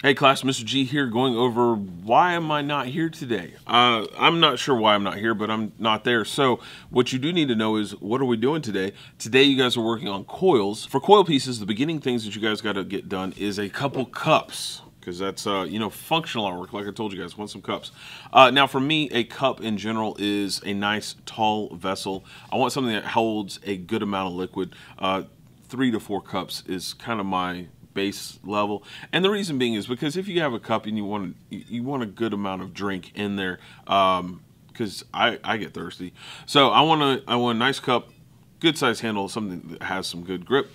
Hey class, Mr. G here going over why am I not here today? Uh, I'm not sure why I'm not here, but I'm not there. So what you do need to know is what are we doing today? Today you guys are working on coils. For coil pieces, the beginning things that you guys got to get done is a couple cups because that's, uh, you know, functional artwork. Like I told you guys, want some cups. Uh, now for me, a cup in general is a nice tall vessel. I want something that holds a good amount of liquid. Uh, three to four cups is kind of my base level. And the reason being is because if you have a cup and you want you want a good amount of drink in there, because um, I I get thirsty, so I want a I want a nice cup, good size handle, something that has some good grip.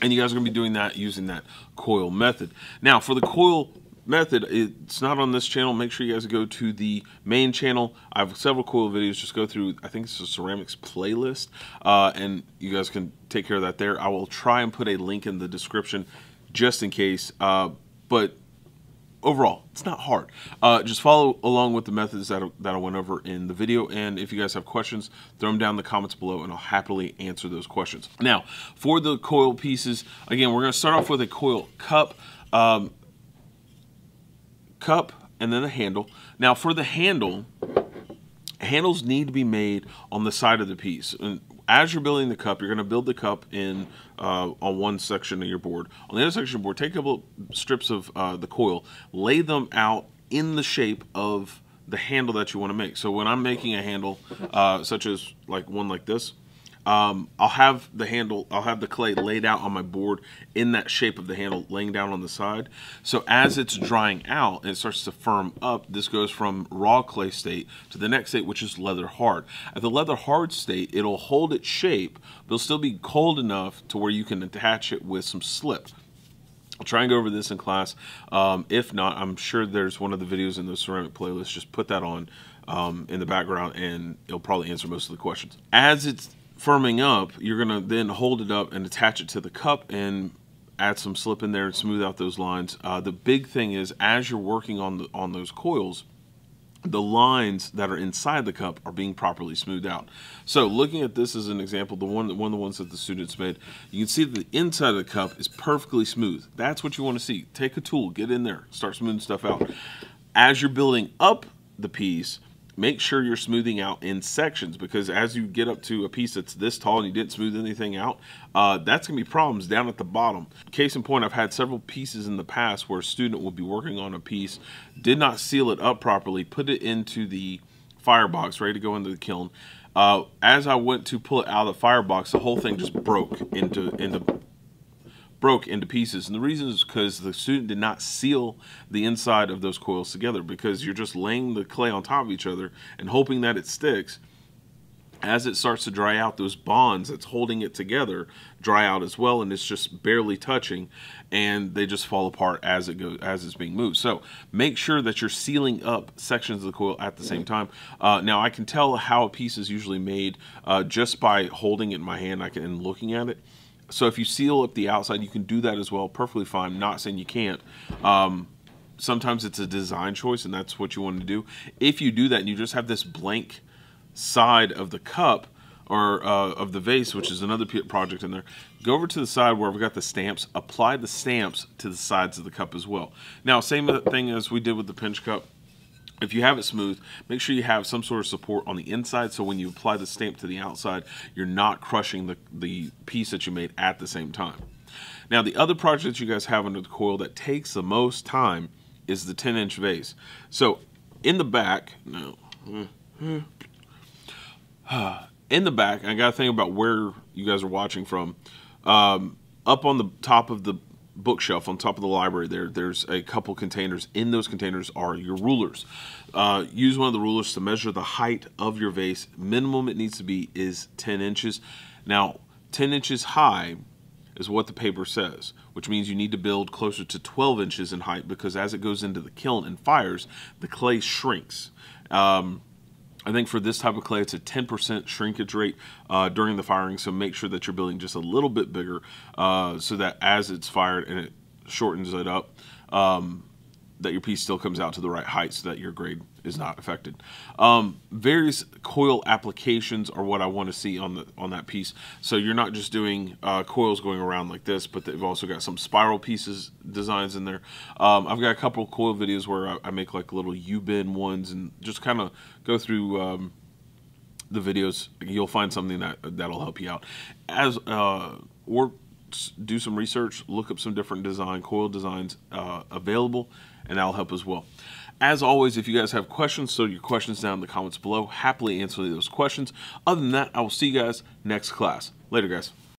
And you guys are going to be doing that using that coil method. Now, for the coil method, it's not on this channel. Make sure you guys go to the main channel. I have several cool videos. Just go through, I think it's a ceramics playlist, uh, and you guys can take care of that there. I will try and put a link in the description just in case. Uh, but overall, it's not hard. Uh, just follow along with the methods that, that I went over in the video. And if you guys have questions, throw them down in the comments below and I'll happily answer those questions. Now, for the coil pieces, again, we're gonna start off with a coil cup, um, cup, and then a handle. Now for the handle, handles need to be made on the side of the piece. And as you're building the cup, you're going to build the cup in uh, on one section of your board. On the other section of board, take a couple strips of uh, the coil, lay them out in the shape of the handle that you want to make. So when I'm making a handle, uh, such as like one like this, um, I'll have the handle, I'll have the clay laid out on my board in that shape of the handle laying down on the side. So as it's drying out and it starts to firm up, this goes from raw clay state to the next state, which is leather hard. At the leather hard state, it'll hold its shape, but it'll still be cold enough to where you can attach it with some slip. I'll try and go over this in class. Um, if not, I'm sure there's one of the videos in the ceramic playlist. Just put that on um, in the background and it'll probably answer most of the questions. As it's firming up, you're going to then hold it up and attach it to the cup and add some slip in there and smooth out those lines. Uh, the big thing is as you're working on the, on those coils, the lines that are inside the cup are being properly smoothed out. So looking at this as an example, the one one of the ones that the students made, you can see that the inside of the cup is perfectly smooth. That's what you want to see. Take a tool, get in there, start smoothing stuff out. As you're building up the piece, make sure you're smoothing out in sections because as you get up to a piece that's this tall and you didn't smooth anything out, uh, that's gonna be problems down at the bottom. Case in point, I've had several pieces in the past where a student will be working on a piece, did not seal it up properly, put it into the firebox, ready to go into the kiln. Uh, as I went to pull it out of the firebox, the whole thing just broke into into broke into pieces. And the reason is because the student did not seal the inside of those coils together because you're just laying the clay on top of each other and hoping that it sticks. As it starts to dry out, those bonds that's holding it together dry out as well, and it's just barely touching, and they just fall apart as it goes as it's being moved. So make sure that you're sealing up sections of the coil at the same mm-hmm. time. Uh, now I can tell how a piece is usually made uh, just by holding it in my hand I can, and looking at it. So if you seal up the outside, you can do that as well perfectly fine. I'm not saying you can't. Um, sometimes it's a design choice and that's what you want to do. If you do that and you just have this blank side of the cup or uh, of the vase, which is another project in there, go over to the side where we've got the stamps, apply the stamps to the sides of the cup as well. Now, same thing as we did with the pinch cup if you have it smooth, make sure you have some sort of support on the inside so when you apply the stamp to the outside, you're not crushing the, the piece that you made at the same time. Now, the other project that you guys have under the coil that takes the most time is the 10 inch vase. So in the back, no, in the back, I got to think about where you guys are watching from. Um, up on the top of the bookshelf on top of the library there there's a couple containers in those containers are your rulers uh, use one of the rulers to measure the height of your vase minimum it needs to be is 10 inches now 10 inches high is what the paper says which means you need to build closer to 12 inches in height because as it goes into the kiln and fires the clay shrinks um, I think for this type of clay, it's a 10% shrinkage rate uh, during the firing, so make sure that you're building just a little bit bigger uh, so that as it's fired and it shortens it up, um, that your piece still comes out to the right height so that your grade is not affected. Um, various coil applications are what I want to see on the on that piece. So you're not just doing uh, coils going around like this, but they've also got some spiral pieces designs in there. Um, I've got a couple of coil videos where I, I make like little U-bend ones and just kind of go through um, the videos. You'll find something that that'll help you out. As uh, or do some research, look up some different design, coil designs uh, available, and that'll help as well. As always, if you guys have questions, throw your questions down in the comments below. Happily answer those questions. Other than that, I will see you guys next class. Later, guys.